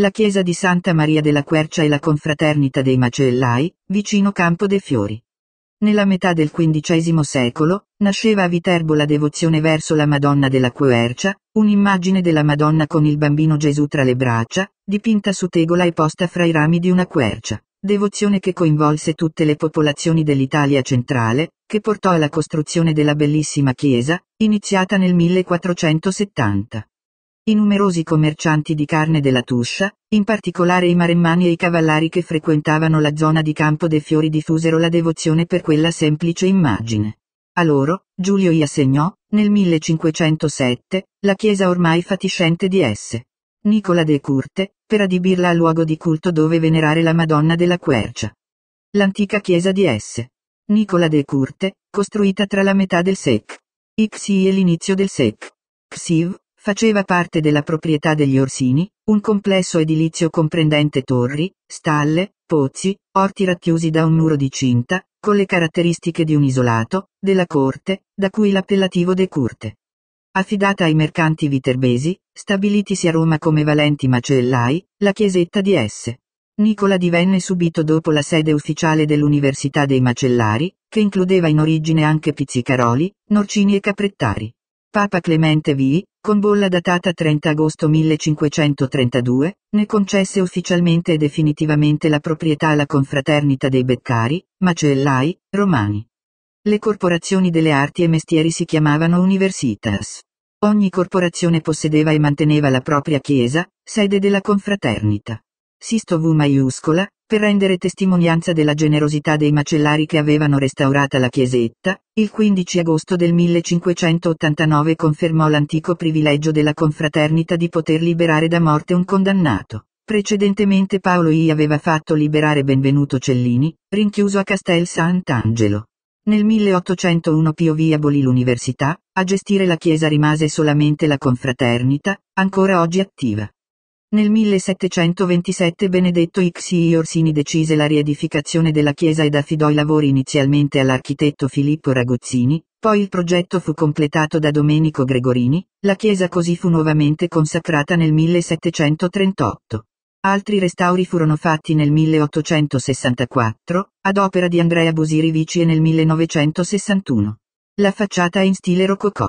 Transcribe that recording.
La chiesa di Santa Maria della Quercia e la confraternita dei Macellai, vicino Campo dei Fiori. Nella metà del XV secolo, nasceva a Viterbo la devozione verso la Madonna della Quercia, un'immagine della Madonna con il bambino Gesù tra le braccia, dipinta su tegola e posta fra i rami di una quercia. Devozione che coinvolse tutte le popolazioni dell'Italia centrale, che portò alla costruzione della bellissima chiesa, iniziata nel 1470. I numerosi commercianti di carne della Tuscia, in particolare i maremmani e i cavallari che frequentavano la zona di Campo dei Fiori diffusero la devozione per quella semplice immagine. A loro, Giulio I assegnò, nel 1507, la chiesa ormai fatiscente di esse. Nicola de Curte, per adibirla a luogo di culto dove venerare la Madonna della Quercia. L'antica chiesa di esse. Nicola de Curte, costruita tra la metà del sec. XI e l'inizio del sec. Xiv, faceva parte della proprietà degli Orsini, un complesso edilizio comprendente torri, stalle, pozzi, orti racchiusi da un muro di cinta, con le caratteristiche di un isolato, della corte, da cui l'appellativo de curte. Affidata ai mercanti viterbesi, stabilitisi a Roma come valenti macellai, la chiesetta di S. Nicola divenne subito dopo la sede ufficiale dell'Università dei Macellari, che includeva in origine anche Pizzicaroli, Norcini e Caprettari. Papa Clemente VI, con bolla datata 30 agosto 1532, ne concesse ufficialmente e definitivamente la proprietà alla confraternita dei Beccari, macellai, romani. Le corporazioni delle arti e mestieri si chiamavano universitas. Ogni corporazione possedeva e manteneva la propria chiesa, sede della confraternita. Sisto V maiuscola, per rendere testimonianza della generosità dei macellari che avevano restaurata la chiesetta, il 15 agosto del 1589 confermò l'antico privilegio della confraternita di poter liberare da morte un condannato. Precedentemente Paolo I aveva fatto liberare Benvenuto Cellini, rinchiuso a Castel Sant'Angelo. Nel 1801 Pio V abolì l'università, a gestire la chiesa rimase solamente la confraternita, ancora oggi attiva. Nel 1727 Benedetto Xi Orsini decise la riedificazione della chiesa ed affidò i lavori inizialmente all'architetto Filippo Ragozzini, poi il progetto fu completato da Domenico Gregorini, la chiesa così fu nuovamente consacrata nel 1738. Altri restauri furono fatti nel 1864, ad opera di Andrea Busirivici e nel 1961. La facciata è in stile rococò.